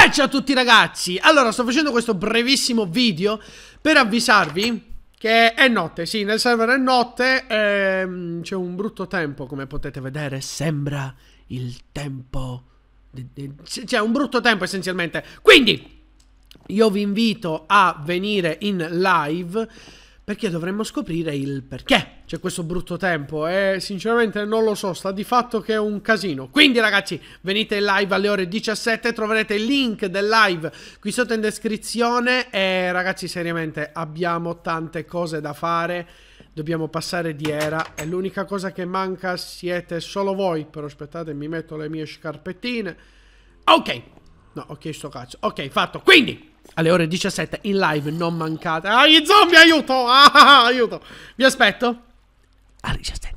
E eh, ciao a tutti ragazzi! Allora, sto facendo questo brevissimo video per avvisarvi che è notte, sì, nel server è notte, ehm, c'è un brutto tempo, come potete vedere, sembra il tempo... C'è cioè, un brutto tempo essenzialmente. Quindi, io vi invito a venire in live perché dovremmo scoprire il perché c'è questo brutto tempo e eh. sinceramente non lo so, sta di fatto che è un casino. Quindi ragazzi, venite in live alle ore 17, troverete il link del live qui sotto in descrizione e ragazzi seriamente abbiamo tante cose da fare. Dobbiamo passare di era e l'unica cosa che manca siete solo voi. Però aspettate, mi metto le mie scarpettine. Ok, no, ok sto cazzo. Ok, fatto. Quindi alle ore 17 in live, non mancate. Ah, gli zombie, aiuto! Ah, aiuto! Vi aspetto alle 17.